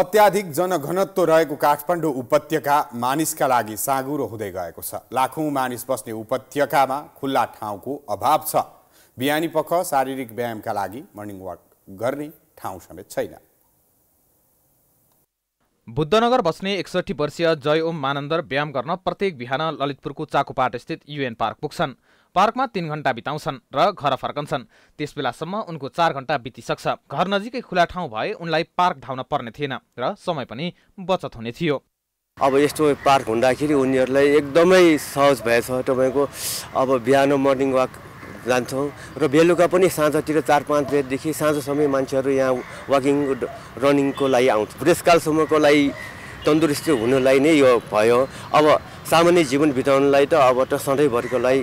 अत्याधिक जनघनत्व रहेको काठमाडौँ उपत्यका मानिसका लागि साँगुरो हुँदै गएको छ लाखौँ मानिस बस्ने उपत्यकामा खुल्ला ठाउँको अभाव छ बिहानी पख शारीरिक व्यायामका लागि मर्निङ वाक गर्ने ठाउँ समेत छैन बुद्धनगर बस्ने एकसठी वर्षीय जय ओम मानन्दर व्यायाम गर्न प्रत्येक बिहान ललितपुरको चाकुपाटस्थित युएन पार्क पुग्छन् पार्कमा तिन घण्टा बिताउँछन् र घर फर्कन्छन् त्यसबेलासम्म उनको चार घण्टा बितिसक्छ घर नजिकै खुला ठाउँ भए उनलाई पार्क धाउन पर्ने थिएन र समय पनि बचत हुने थियो अब यस्तो पार्क हुँदाखेरि उनीहरूलाई एकदमै सहज भएछ तपाईँको अब बिहान मर्निङ वाक जान्छौँ र बेलुका पनि साँझतिर चार पाँच बजेदेखि साँझसम्म समय मान्छेहरू यहाँ वाकिङ रनिङको लागि आउँछ बुढेसकालसम्मको लागि तन्दुरुस्ती हुनुलाई नै यो भयो अब सामान्य जीवन बिताउनलाई त अब त सधैँभरिको लागि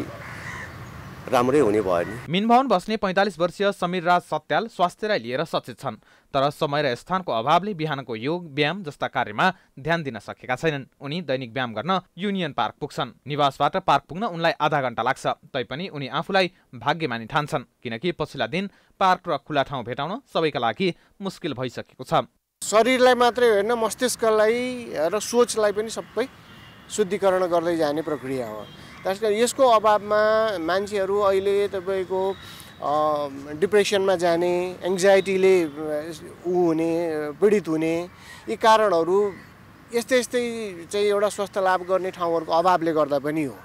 राम्रै हुने भयो नि मिनभवन बस्ने पैँतालिस वर्षीय समीर राज सत्याल स्वास्थ्यलाई लिएर सचेत छन् तर समय र स्थानको अभावले बिहानको योग व्यायाम जस्ता कार्यमा ध्यान दिन सकेका छैनन् उनी दैनिक व्यायाम गर्न युनियन पार्क पुग्छन् निवासबाट पार्क पुग्न उनलाई आधा घण्टा लाग्छ तैपनि उनी आफूलाई भाग्यमानी ठान्छन् किनकि पछिल्ला दिन पार्क र खुला ठाउँ भेटाउन सबैका लागि मुस्किल भइसकेको छ शरीरलाई मात्रै होइन मस्तिष्कलाई र सोचलाई पनि सबै शुद्धिकरण गर्दै जाने प्रक्रिया हो त्यस कारण यसको अभावमा मान्छेहरू अहिले तपाईँको डिप्रेसनमा जाने एङ्जाइटीले ऊ हुने पीडित हुने यी कारणहरू यस्तै यस्तै चाहिँ एउटा स्वास्थ्य लाभ गर्ने ठाउँहरूको अभावले गर्दा पनि हो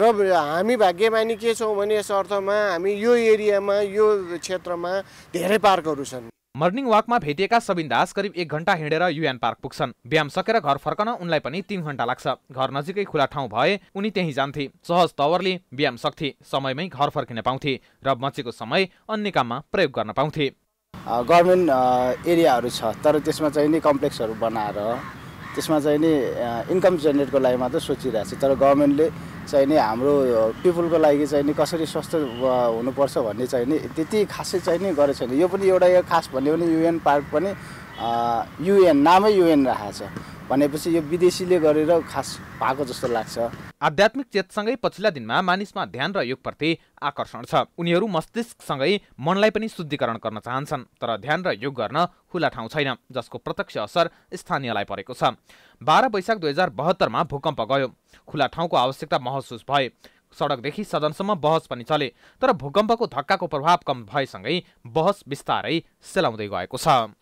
र हामी भाग्यमानी के छौँ भने यस अर्थमा हामी यो एरियामा यो क्षेत्रमा धेरै पार्कहरू छन् मर्निङ वाकमा भेटिएका सबिन दास करिब एक घन्टा हिँडेर युएन पार्क पुग्छन् व्यायाम सकेर घर फर्कन उनलाई पनि तिन घन्टा लाग्छ घर नजिकै खुला ठाउँ भए उनी त्यहीँ जान्थे सहज तवरले व्यायाम सक्थे समयमै घर फर्किन पाउँथे र बचेको समय अन्य काममा प्रयोग गर्न पाउँथे गभर्मेन्ट एरियाहरू छ तर त्यसमा चाहिँ नि कम्प्लेक्सहरू बनाएर त्यसमा चाहिँ नि इन्कम जेनेरेटको लागि मात्र सोचिरहेको छ तर गभर्मेन्टले चाहिँ नि हाम्रो पिपुलको लागि चाहिँ नि कसरी स्वस्थ हुनुपर्छ भन्ने चाहिँ नि त्यति खासै चाहिँ नि गरेको छैन यो पनि एउटा यो खास भन्यो भने युएन पार्क पनि युएन नामै युएन राखेको छ भनेपछि यो विदेशीले गरेर खास भएको जस्तो लाग्छ आध्यात्मिक चेतसँगै पछिल्ला दिनमा मानिसमा ध्यान र योगप्रति आकर्षण छ उनीहरू मस्तिष्कसँगै मनलाई पनि शुद्धिकरण गर्न चाहन्छन् तर ध्यान र योग गर्न खुला ठाउँ छैन जसको प्रत्यक्ष असर स्थानीयलाई परेको छ बाह्र वैशाख दुई हजार बहत्तरमा भूकम्प गयो खुला ठाउँको आवश्यकता महसुस भए सडकदेखि सदनसम्म बहस पनि चले तर भूकम्पको धक्काको प्रभाव कम भएसँगै बहस बिस्तारै सेलाउँदै गएको छ